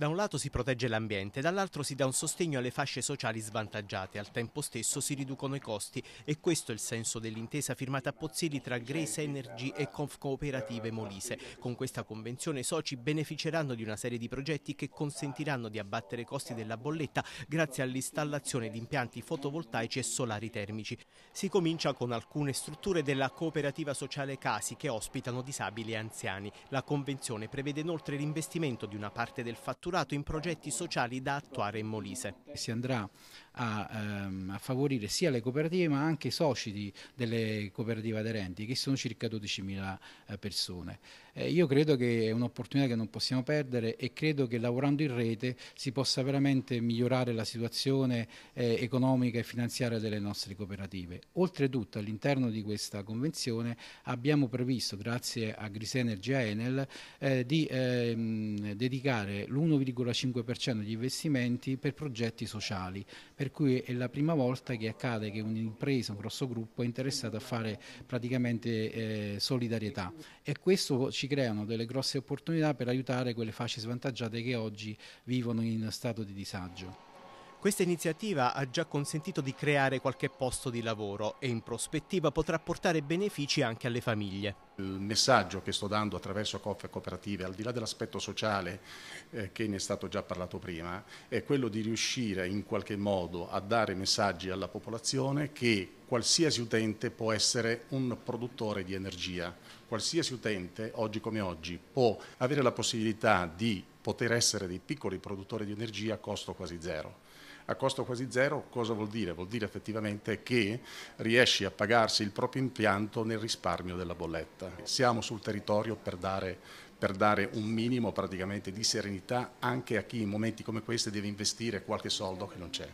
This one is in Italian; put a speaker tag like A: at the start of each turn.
A: Da un lato si protegge l'ambiente, dall'altro si dà un sostegno alle fasce sociali svantaggiate, al tempo stesso si riducono i costi e questo è il senso dell'intesa firmata a Pozzilli tra Grace Energy e Conf Cooperative Molise. Con questa convenzione i soci beneficeranno di una serie di progetti che consentiranno di abbattere i costi della bolletta grazie all'installazione di impianti fotovoltaici e solari termici. Si comincia con alcune strutture della cooperativa sociale Casi che ospitano disabili e anziani. La convenzione prevede inoltre l'investimento di una
B: parte del fatturato strutturato in progetti sociali da attuare in Molise. Si andrà a, ehm, a, favorire sia le cooperative ma anche i soci di, delle cooperative aderenti che sono circa 12.000 eh, persone. Eh, io credo che è un'opportunità che non possiamo perdere e credo che lavorando in rete si possa veramente migliorare la situazione eh, economica e finanziaria delle nostre cooperative. Oltretutto all'interno di questa convenzione abbiamo previsto, grazie a Grisenergy e a Enel, eh, di ehm, dedicare l'1,5% degli investimenti per progetti sociali per cui è la prima volta che accade che un'impresa, un grosso gruppo è interessato a fare praticamente eh, solidarietà e questo ci creano delle grosse opportunità per aiutare quelle fasce svantaggiate che oggi vivono in stato di disagio. Questa iniziativa ha già
A: consentito di creare qualche posto di lavoro e in prospettiva potrà portare benefici anche alle
C: famiglie. Eh, messaggio che sto dando attraverso COF e cooperative, al di là dell'aspetto sociale eh, che ne è stato già parlato prima, è quello di riuscire in qualche modo a dare messaggi alla popolazione che qualsiasi utente può essere un produttore di energia, qualsiasi utente oggi come oggi può avere la possibilità di poter essere dei piccoli produttori di energia a costo quasi zero a costo quasi zero cosa vuol dire? Vuol dire effettivamente che riesci a pagarsi il proprio impianto nel risparmio della bolletta. Siamo sul territorio per dare, per dare un minimo di serenità anche a chi in momenti come questi deve investire qualche soldo che non c'è.